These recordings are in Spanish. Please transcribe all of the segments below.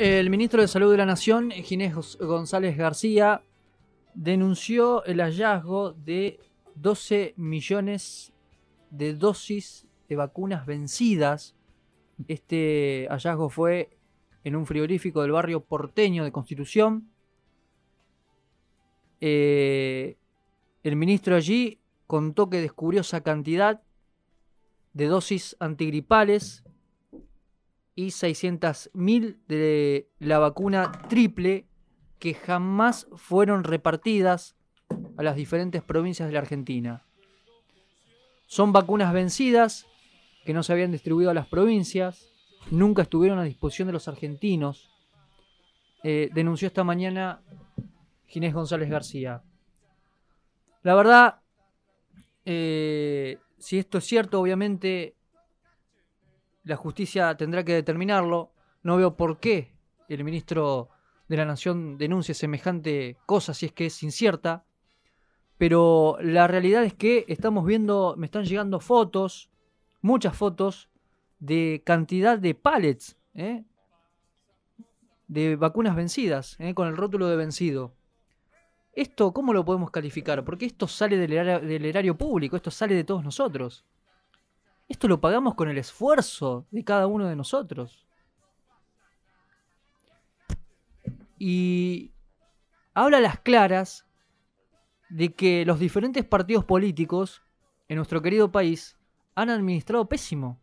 El ministro de Salud de la Nación, Ginés González García, denunció el hallazgo de 12 millones de dosis de vacunas vencidas. Este hallazgo fue en un frigorífico del barrio porteño de Constitución. Eh, el ministro allí contó que descubrió esa cantidad de dosis antigripales y 600.000 de la vacuna triple que jamás fueron repartidas a las diferentes provincias de la Argentina. Son vacunas vencidas que no se habían distribuido a las provincias, nunca estuvieron a disposición de los argentinos, eh, denunció esta mañana Ginés González García. La verdad, eh, si esto es cierto, obviamente la justicia tendrá que determinarlo. No veo por qué el ministro de la Nación denuncie semejante cosa si es que es incierta. Pero la realidad es que estamos viendo, me están llegando fotos, muchas fotos, de cantidad de pallets, ¿eh? de vacunas vencidas, ¿eh? con el rótulo de vencido. ¿Esto cómo lo podemos calificar? Porque esto sale del erario público, esto sale de todos nosotros. Esto lo pagamos con el esfuerzo de cada uno de nosotros. Y habla a las claras de que los diferentes partidos políticos en nuestro querido país han administrado pésimo.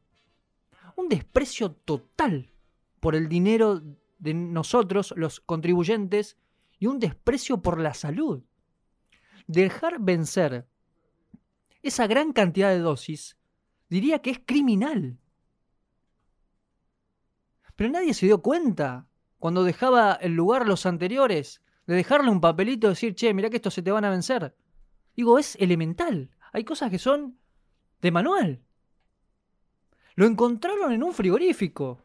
Un desprecio total por el dinero de nosotros, los contribuyentes, y un desprecio por la salud. Dejar vencer esa gran cantidad de dosis diría que es criminal. Pero nadie se dio cuenta cuando dejaba el lugar los anteriores, de dejarle un papelito y decir, che, mirá que estos se te van a vencer. Digo, es elemental. Hay cosas que son de manual. Lo encontraron en un frigorífico.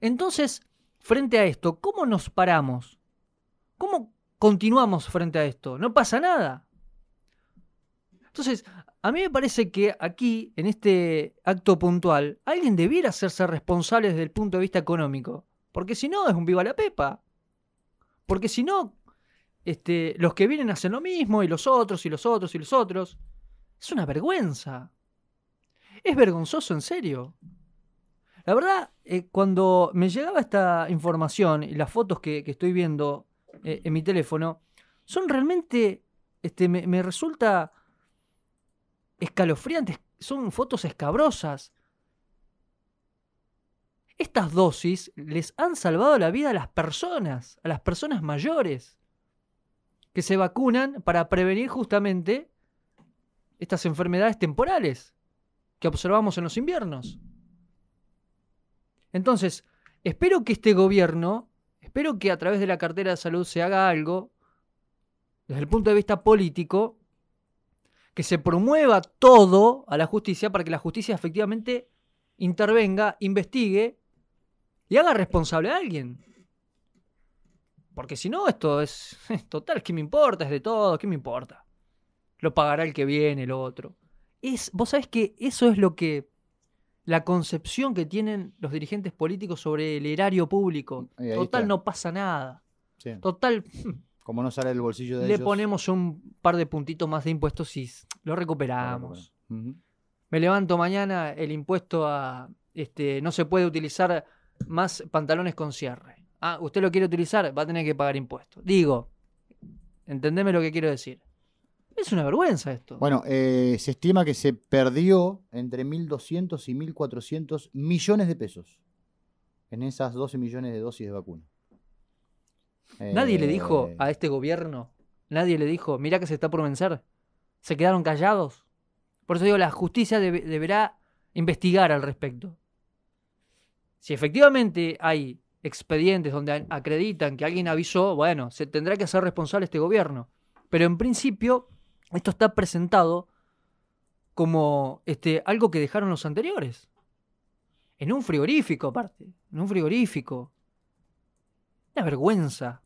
Entonces, frente a esto, ¿cómo nos paramos? ¿Cómo continuamos frente a esto? No pasa nada. Entonces, a mí me parece que aquí, en este acto puntual, alguien debiera hacerse responsable desde el punto de vista económico. Porque si no, es un viva la pepa. Porque si no, este, los que vienen hacen lo mismo, y los otros, y los otros, y los otros. Es una vergüenza. Es vergonzoso, en serio. La verdad, eh, cuando me llegaba esta información y las fotos que, estoy viendo eh, en mi teléfono, son realmente, este, me resulta escalofriantes, son fotos escabrosas. Estas dosis les han salvado la vida a las personas, a las personas mayores, que se vacunan para prevenir justamente estas enfermedades temporales que observamos en los inviernos. Entonces, espero que este gobierno, espero que a través de la cartera de salud se haga algo, desde el punto de vista político, que se promueva todo a la justicia para que la justicia efectivamente intervenga, investigue y haga responsable a alguien. Porque si no, esto es, total, ¿qué me importa? Es de todo, ¿qué me importa? Lo pagará el que viene, el otro. Es, vos sabés que eso es lo que la concepción que tienen los dirigentes políticos sobre el erario público. Total, no pasa nada. Total, como no sale del bolsillo de Le ponemos un par de puntitos más de impuestos y lo recuperamos. Me levanto mañana el impuesto a. Este, no se puede utilizar más pantalones con cierre. Ah, usted lo quiere utilizar, va a tener que pagar impuestos. Digo, entendeme lo que quiero decir. Es una vergüenza esto. Bueno, eh, se estima que se perdió entre 1.200 y 1.400 millones de pesos en esas 12 millones de dosis de vacuna. Nadie le dijo eh. a este gobierno, nadie le dijo, mira que se está por vencer. Se quedaron callados. Por eso digo, la justicia deberá investigar al respecto. Si efectivamente hay expedientes donde acreditan que alguien avisó, bueno, se tendrá que hacer responsable este gobierno. Pero en principio, esto está presentado como este, algo que dejaron los anteriores. En un frigorífico, aparte. En un frigorífico. Una vergüenza.